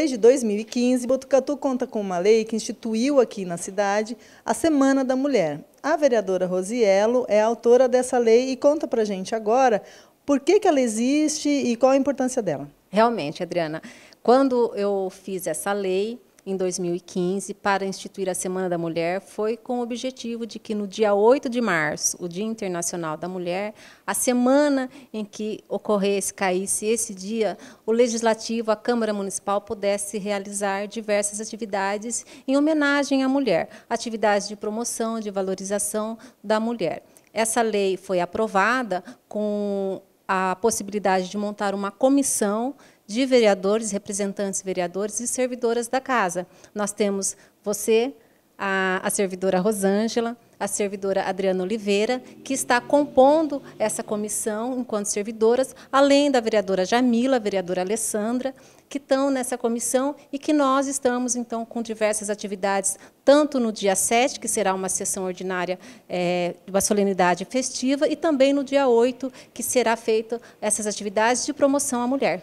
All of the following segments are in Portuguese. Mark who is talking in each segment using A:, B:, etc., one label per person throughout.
A: Desde 2015, Botucatu conta com uma lei que instituiu aqui na cidade a Semana da Mulher. A vereadora Rosiello é autora dessa lei e conta para gente agora por que, que ela existe e qual a importância dela. Realmente, Adriana, quando
B: eu fiz essa lei, em 2015 para instituir a Semana da Mulher foi com o objetivo de que no dia 8 de março, o Dia Internacional da Mulher, a semana em que ocorresse, caísse esse dia, o Legislativo, a Câmara Municipal pudesse realizar diversas atividades em homenagem à mulher, atividades de promoção, de valorização da mulher. Essa lei foi aprovada com a possibilidade de montar uma comissão de vereadores, representantes vereadores e servidoras da casa. Nós temos você, a, a servidora Rosângela, a servidora Adriana Oliveira, que está compondo essa comissão enquanto servidoras, além da vereadora Jamila, a vereadora Alessandra, que estão nessa comissão e que nós estamos, então, com diversas atividades, tanto no dia 7, que será uma sessão ordinária é, de uma solenidade festiva, e também no dia 8, que será feita essas atividades de promoção à mulher.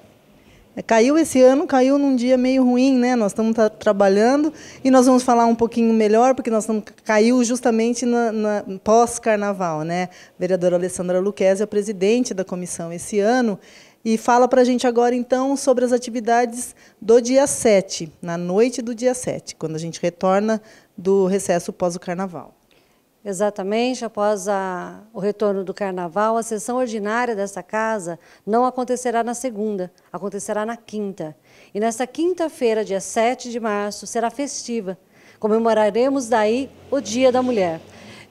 A: É, caiu esse ano, caiu num dia meio ruim, né? Nós estamos tra trabalhando e nós vamos falar um pouquinho melhor, porque nós estamos, caiu justamente na, na pós-carnaval, né? A vereadora Alessandra Luquezzi é presidente da comissão esse ano e fala para a gente agora, então, sobre as atividades do dia 7, na noite do dia 7, quando a gente retorna do recesso pós o carnaval.
C: Exatamente, após a, o retorno do carnaval, a sessão ordinária desta casa não acontecerá na segunda, acontecerá na quinta. E nesta quinta-feira, dia 7 de março, será festiva. Comemoraremos daí o Dia da Mulher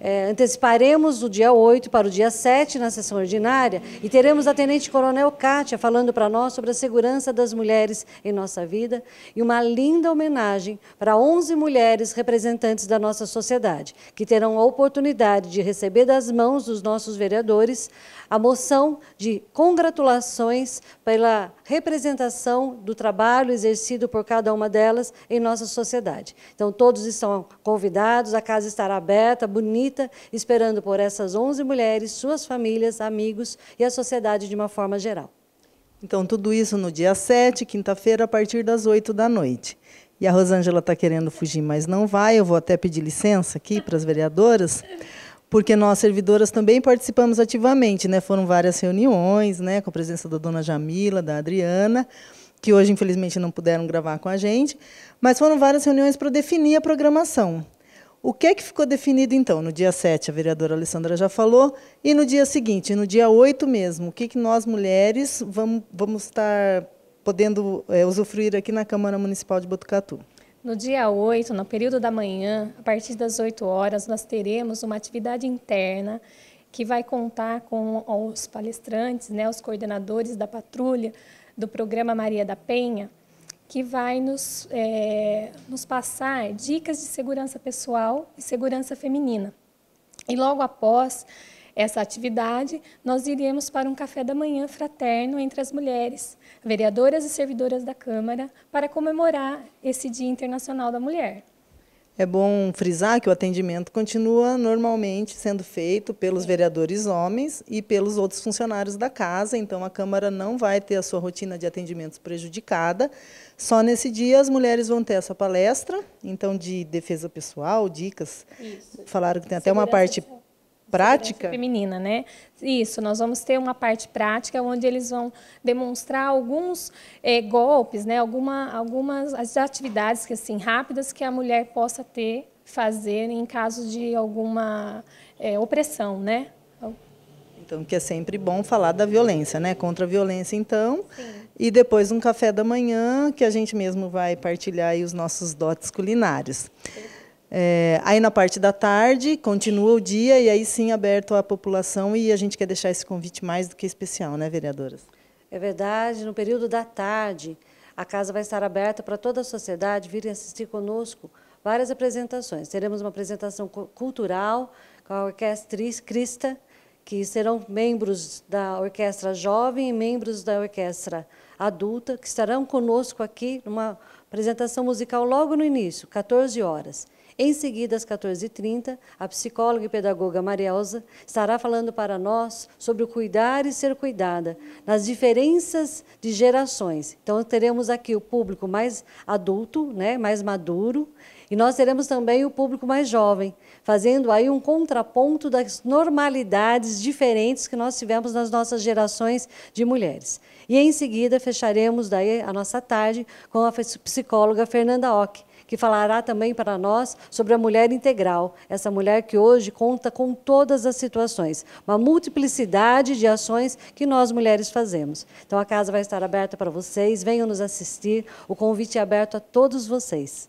C: é, anteciparemos o dia 8 para o dia 7 na sessão ordinária e teremos a Tenente Coronel Kátia falando para nós sobre a segurança das mulheres em nossa vida e uma linda homenagem para 11 mulheres representantes da nossa sociedade, que terão a oportunidade de receber das mãos dos nossos vereadores a moção de congratulações pela representação do trabalho exercido por cada uma delas em nossa sociedade. Então, todos estão convidados, a casa estará aberta, bonita, bonita, esperando por essas 11 mulheres, suas famílias, amigos e a sociedade de uma forma
A: geral. Então, tudo isso no dia 7, quinta-feira, a partir das 8 da noite. E a Rosângela está querendo fugir, mas não vai. Eu vou até pedir licença aqui para as vereadoras, porque nós, servidoras, também participamos ativamente. Né? Foram várias reuniões, né? com a presença da dona Jamila, da Adriana, que hoje, infelizmente, não puderam gravar com a gente. Mas foram várias reuniões para definir a programação. O que, é que ficou definido, então? No dia 7, a vereadora Alessandra já falou, e no dia seguinte, no dia 8 mesmo, o que, é que nós, mulheres, vamos, vamos estar podendo é, usufruir aqui na Câmara Municipal de Botucatu?
D: No dia 8, no período da manhã, a partir das 8 horas, nós teremos uma atividade interna que vai contar com os palestrantes, né, os coordenadores da patrulha do programa Maria da Penha, que vai nos, é, nos passar dicas de segurança pessoal e segurança feminina. E logo após essa atividade, nós iremos para um café da manhã fraterno entre as mulheres, vereadoras e servidoras da Câmara, para comemorar esse Dia Internacional da Mulher.
A: É bom frisar que o atendimento continua normalmente sendo feito pelos vereadores homens e pelos outros funcionários da casa, então a Câmara não vai ter a sua rotina de atendimentos prejudicada. Só nesse dia as mulheres vão ter essa palestra, então de defesa pessoal, dicas. Isso. Falaram que tem até Segurança uma parte prática
D: feminina, né? Isso, nós vamos ter uma parte prática onde eles vão demonstrar alguns é, golpes, né? Alguma, algumas as atividades que assim rápidas que a mulher possa ter fazer em caso de alguma é, opressão, né?
A: Então, que é sempre bom falar da violência, né? Contra a violência, então. Sim. E depois um café da manhã, que a gente mesmo vai partilhar os nossos dotes culinários. Sim. É, aí na parte da tarde continua o dia e aí sim aberto à população e a gente quer deixar esse convite mais do que especial, né, vereadoras?
C: É verdade. No período da tarde, a casa vai estar aberta para toda a sociedade Virem assistir conosco várias apresentações. Teremos uma apresentação cultural com a Orquestra Crista, que serão membros da Orquestra Jovem e membros da Orquestra Jovem adulta, que estarão conosco aqui numa apresentação musical logo no início, 14 horas. Em seguida, às 14h30, a psicóloga e pedagoga Marielza estará falando para nós sobre o cuidar e ser cuidada, nas diferenças de gerações. Então, teremos aqui o público mais adulto, né, mais maduro, e nós teremos também o público mais jovem, fazendo aí um contraponto das normalidades diferentes que nós tivemos nas nossas gerações de mulheres. E em seguida fecharemos daí a nossa tarde com a psicóloga Fernanda Ock, que falará também para nós sobre a mulher integral, essa mulher que hoje conta com todas as situações, uma multiplicidade de ações que nós mulheres fazemos. Então a casa vai estar aberta para vocês, venham nos assistir, o convite é aberto a todos
A: vocês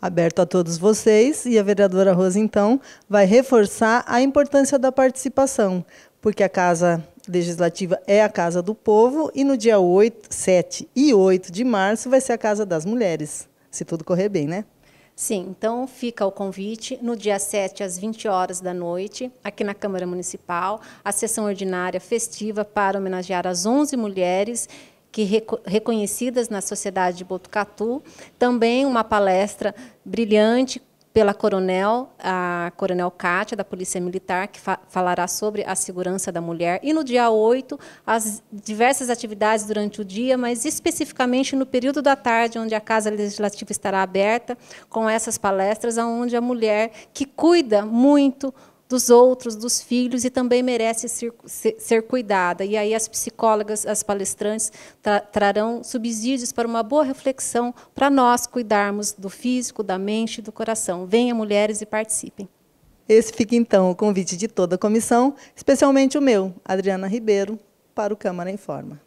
A: aberto a todos vocês e a vereadora Rosa então vai reforçar a importância da participação, porque a casa legislativa é a casa do povo e no dia 8, 7 e 8 de março vai ser a casa das mulheres, se tudo correr bem, né?
B: Sim, então fica o convite no dia 7 às 20 horas da noite, aqui na Câmara Municipal, a sessão ordinária festiva para homenagear as 11 mulheres que reco reconhecidas na sociedade de Botucatu, também uma palestra brilhante pela coronel, a coronel Cátia, da Polícia Militar, que fa falará sobre a segurança da mulher. E no dia 8, as diversas atividades durante o dia, mas especificamente no período da tarde, onde a Casa Legislativa estará aberta, com essas palestras, onde a mulher que cuida muito dos outros, dos filhos, e também merece ser, ser cuidada. E aí as psicólogas, as palestrantes tra trarão subsídios para uma boa reflexão para nós cuidarmos do físico, da mente e do coração. Venham, mulheres, e participem.
A: Esse fica, então, o convite de toda a comissão, especialmente o meu, Adriana Ribeiro, para o Câmara em Forma.